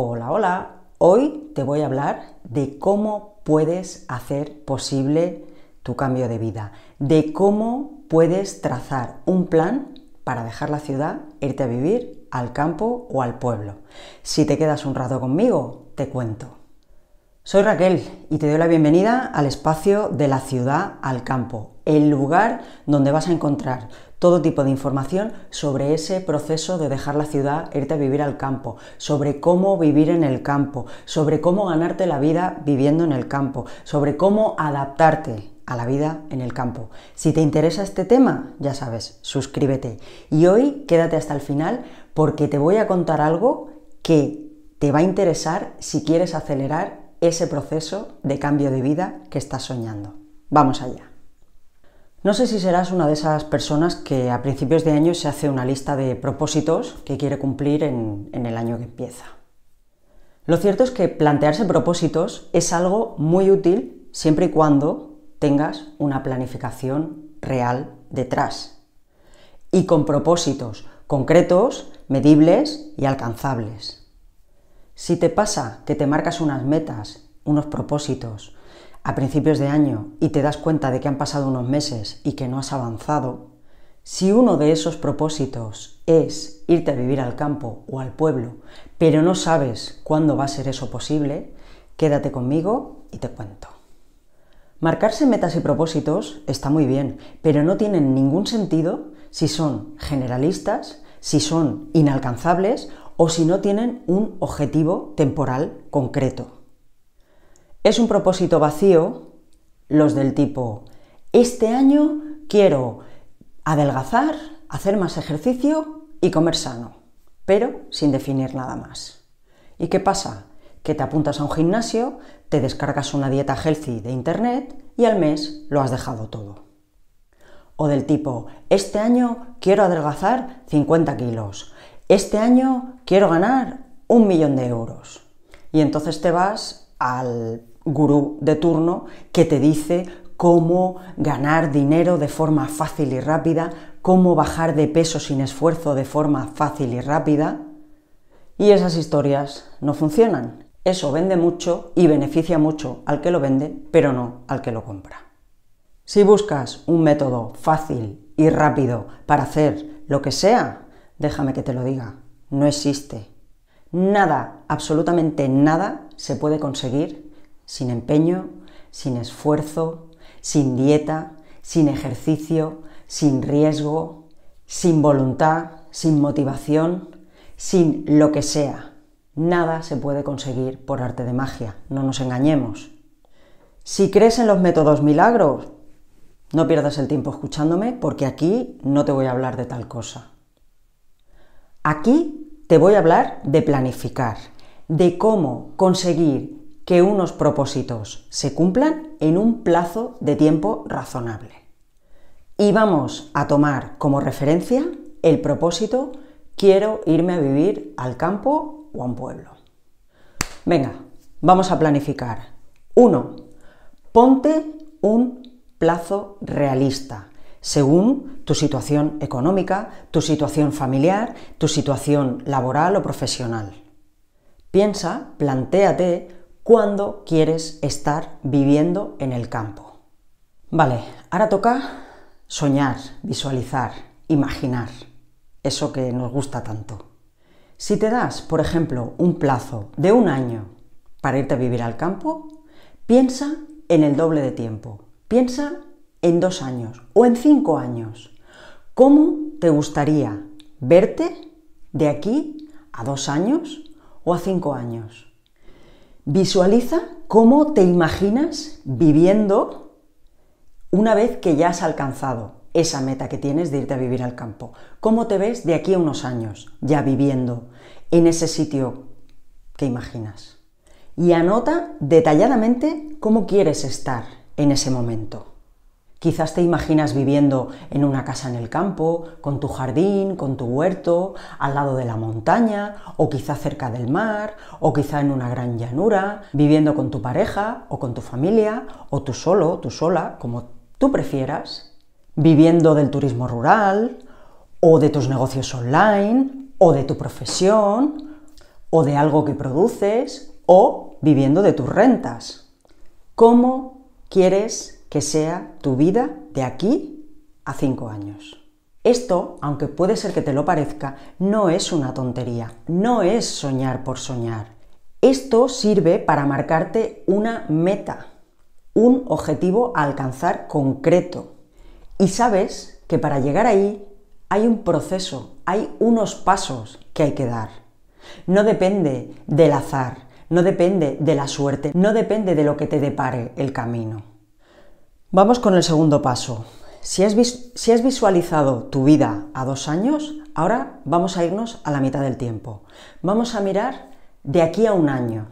Hola, hola. Hoy te voy a hablar de cómo puedes hacer posible tu cambio de vida, de cómo puedes trazar un plan para dejar la ciudad, irte a vivir al campo o al pueblo. Si te quedas un rato conmigo, te cuento. Soy Raquel y te doy la bienvenida al espacio de la ciudad al campo, el lugar donde vas a encontrar todo tipo de información sobre ese proceso de dejar la ciudad, irte a vivir al campo, sobre cómo vivir en el campo, sobre cómo ganarte la vida viviendo en el campo, sobre cómo adaptarte a la vida en el campo. Si te interesa este tema, ya sabes, suscríbete. Y hoy quédate hasta el final porque te voy a contar algo que te va a interesar si quieres acelerar ese proceso de cambio de vida que estás soñando. Vamos allá. No sé si serás una de esas personas que a principios de año se hace una lista de propósitos que quiere cumplir en, el año que empieza. Lo cierto es que plantearse propósitos es algo muy útil siempre y cuando tengas una planificación real detrás y con propósitos concretos, medibles y alcanzables. Si te pasa que te marcas unas metas, unos propósitos, a principios de año y te das cuenta de que han pasado unos meses y que no has avanzado, si uno de esos propósitos es irte a vivir al campo o al pueblo, pero no sabes cuándo va a ser eso posible, quédate conmigo y te cuento. Marcarse metas y propósitos está muy bien, pero no tienen ningún sentido si son generalistas, si son inalcanzables o si no tienen un objetivo temporal concreto. Es un propósito vacío, los del tipo, este año quiero adelgazar, hacer más ejercicio y comer sano, pero sin definir nada más. ¿Y qué pasa? Que te apuntas a un gimnasio, te descargas una dieta healthy de internet y al mes lo has dejado todo. O del tipo, este año quiero adelgazar 50 kilos, este año quiero ganar un millón de euros. Y entonces te vas al gurú de turno que te dice cómo ganar dinero de forma fácil y rápida, cómo bajar de peso sin esfuerzo de forma fácil y rápida. Y esas historias no funcionan. Eso vende mucho y beneficia mucho al que lo vende, pero no al que lo compra. Si buscas un método fácil y rápido para hacer lo que sea, déjame que te lo diga, no existe. Nada, absolutamente nada, se puede conseguir sin empeño, sin esfuerzo, sin dieta, sin ejercicio, sin riesgo, sin voluntad, sin motivación, sin lo que sea. Nada se puede conseguir por arte de magia, no nos engañemos. Si crees en los métodos milagros, no pierdas el tiempo escuchándome porque aquí no te voy a hablar de tal cosa. Aquí te voy a hablar de planificar, de cómo conseguir que unos propósitos se cumplan en un plazo de tiempo razonable. Y vamos a tomar como referencia el propósito quiero irme a vivir al campo o a un pueblo. Venga, vamos a planificar. 1. Ponte un plazo realista según tu situación económica, tu situación familiar, tu situación laboral o profesional. Piensa, plantéate cuándo quieres estar viviendo en el campo. Vale, ahora toca soñar, visualizar, imaginar, eso que nos gusta tanto. Si te das, por ejemplo, un plazo de un año para irte a vivir al campo, piensa en el doble de tiempo, piensa en dos años o en cinco años. ¿Cómo te gustaría verte de aquí a dos años o a cinco años? Visualiza cómo te imaginas viviendo una vez que ya has alcanzado esa meta que tienes de irte a vivir al campo. ¿Cómo te ves de aquí a unos años ya viviendo en ese sitio que imaginas? Y anota detalladamente cómo quieres estar en ese momento. Quizás te imaginas viviendo en una casa en el campo, con tu jardín, con tu huerto, al lado de la montaña, o quizá cerca del mar, o quizá en una gran llanura, viviendo con tu pareja o con tu familia, o tú solo, tú sola, como tú prefieras, viviendo del turismo rural, o de tus negocios online, o de tu profesión, o de algo que produces, o viviendo de tus rentas. ¿Cómo quieres que sea tu vida de aquí a cinco años. Esto, aunque puede ser que te lo parezca, no es una tontería, no es soñar por soñar. Esto sirve para marcarte una meta, un objetivo a alcanzar concreto. Y sabes que para llegar ahí hay un proceso, hay unos pasos que hay que dar. No depende del azar, no depende de la suerte, no depende de lo que te depare el camino. Vamos con el segundo paso. Si has, visualizado tu vida a dos años, ahora vamos a irnos a la mitad del tiempo. Vamos a mirar de aquí a un año.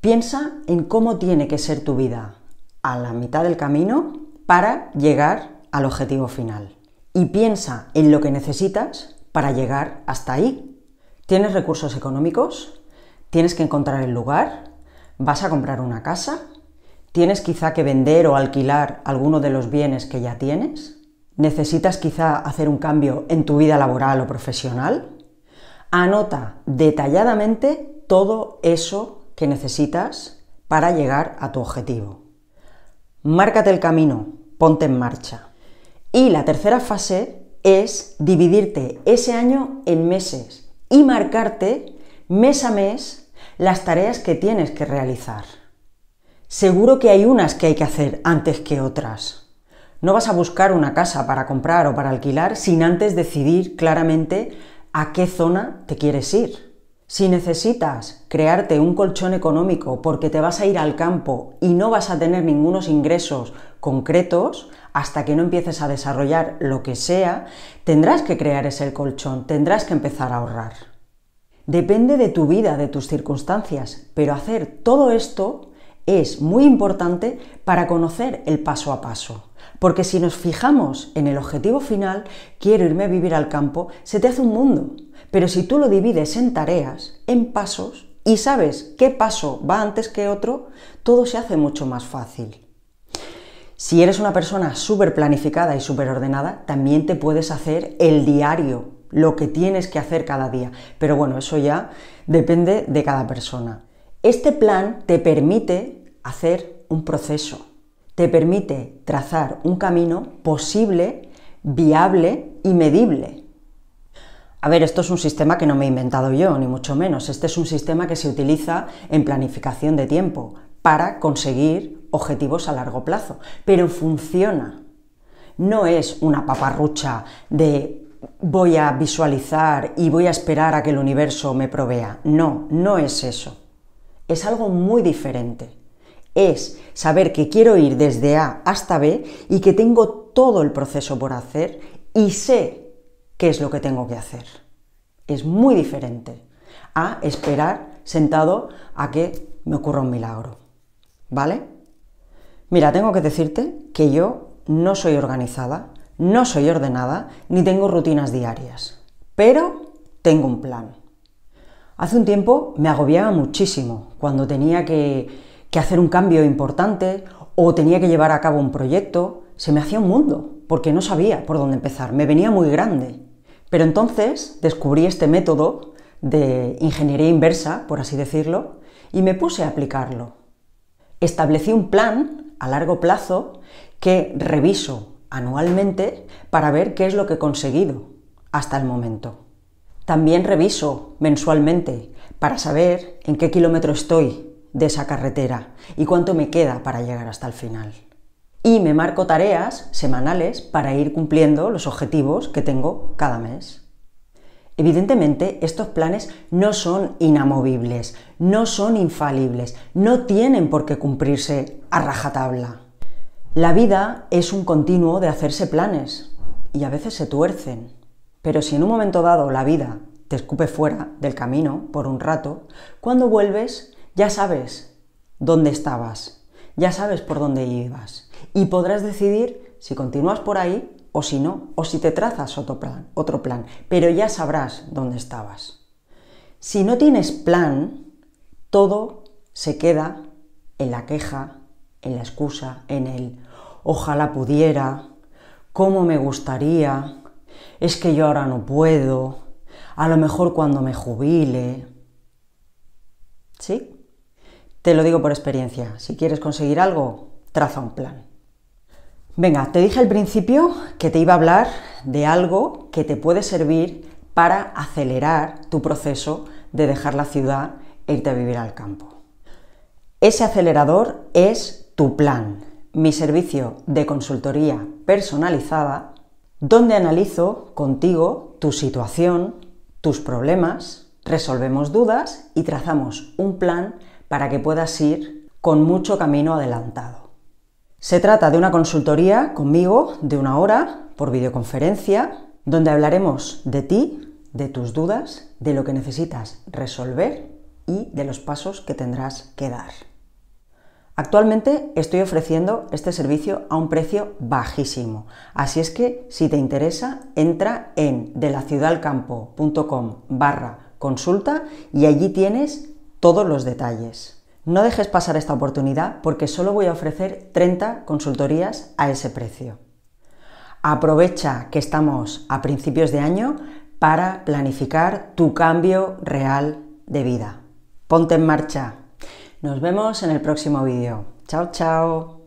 Piensa en cómo tiene que ser tu vida a la mitad del camino para llegar al objetivo final. Y piensa en lo que necesitas para llegar hasta ahí. ¿Tienes recursos económicos? ¿Tienes que encontrar el lugar? ¿Vas a comprar una casa? ¿Tienes quizá que vender o alquilar alguno de los bienes que ya tienes? ¿Necesitas quizá hacer un cambio en tu vida laboral o profesional? Anota detalladamente todo eso que necesitas para llegar a tu objetivo. Márcate el camino, ponte en marcha. Y la tercera fase es dividirte ese año en meses y marcarte mes a mes las tareas que tienes que realizar. Seguro que hay unas que hay que hacer antes que otras. No vas a buscar una casa para comprar o para alquilar sin antes decidir claramente a qué zona te quieres ir. Si necesitas crearte un colchón económico porque te vas a ir al campo y no vas a tener ningunos ingresos concretos hasta que no empieces a desarrollar lo que sea, tendrás que crear ese colchón, tendrás que empezar a ahorrar. Depende de tu vida, de tus circunstancias, pero hacer todo esto es muy importante para conocer el paso a paso. Porque si nos fijamos en el objetivo final, quiero irme a vivir al campo, se te hace un mundo. Pero si tú lo divides en tareas, en pasos, y sabes qué paso va antes que otro, todo se hace mucho más fácil. Si eres una persona súper planificada y súper ordenada, también te puedes hacer el diario, lo que tienes que hacer cada día. Pero bueno, eso ya depende de cada persona. Este plan te permite hacer un proceso, te permite trazar un camino posible, viable y medible. A ver, esto es un sistema que no me he inventado yo, ni mucho menos. Este es un sistema que se utiliza en planificación de tiempo para conseguir objetivos a largo plazo, pero funciona. No es una paparrucha de voy a visualizar y voy a esperar a que el universo me provea. No, no es eso es algo muy diferente. Es saber que quiero ir desde A hasta B y que tengo todo el proceso por hacer y sé qué es lo que tengo que hacer. Es muy diferente a esperar sentado a que me ocurra un milagro. ¿Vale? Mira, tengo que decirte que yo no soy organizada, no soy ordenada, ni tengo rutinas diarias, pero tengo un plan. Hace un tiempo me agobiaba muchísimo cuando tenía que, hacer un cambio importante o tenía que llevar a cabo un proyecto. Se me hacía un mundo porque no sabía por dónde empezar, me venía muy grande. Pero entonces descubrí este método de ingeniería inversa, por así decirlo, y me puse a aplicarlo. Establecí un plan a largo plazo que reviso anualmente para ver qué es lo que he conseguido hasta el momento. También reviso mensualmente para saber en qué kilómetro estoy de esa carretera y cuánto me queda para llegar hasta el final. Y me marco tareas semanales para ir cumpliendo los objetivos que tengo cada mes. Evidentemente, estos planes no son inamovibles, no son infalibles, no tienen por qué cumplirse a rajatabla. La vida es un continuo de hacerse planes y a veces se tuercen. Pero si en un momento dado la vida te escupe fuera del camino por un rato, cuando vuelves ya sabes dónde estabas, ya sabes por dónde ibas y podrás decidir si continúas por ahí o si no, o si te trazas otro plan, otro plan, pero ya sabrás dónde estabas. Si no tienes plan, todo se queda en la queja, en la excusa, en el ojalá pudiera, cómo me gustaría, es que yo ahora no puedo, a lo mejor cuando me jubile. ¿Sí? Te lo digo por experiencia, si quieres conseguir algo, traza un plan. Venga, te dije al principio que te iba a hablar de algo que te puede servir para acelerar tu proceso de dejar la ciudad e irte a vivir al campo. Ese acelerador es tu plan, mi servicio de consultoría personalizada donde analizo contigo tu situación, tus problemas, resolvemos dudas y trazamos un plan para que puedas ir con mucho camino adelantado. Se trata de una consultoría conmigo de una hora por videoconferencia, donde hablaremos de ti, de tus dudas, de lo que necesitas resolver y de los pasos que tendrás que dar. Actualmente estoy ofreciendo este servicio a un precio bajísimo, así es que si te interesa, entra en delaciudalcampo.com barra consulta y allí tienes todos los detalles. No dejes pasar esta oportunidad porque solo voy a ofrecer 30 consultorías a ese precio. Aprovecha que estamos a principios de año para planificar tu cambio real de vida. Ponte en marcha. Nos vemos en el próximo vídeo. Chao, chao.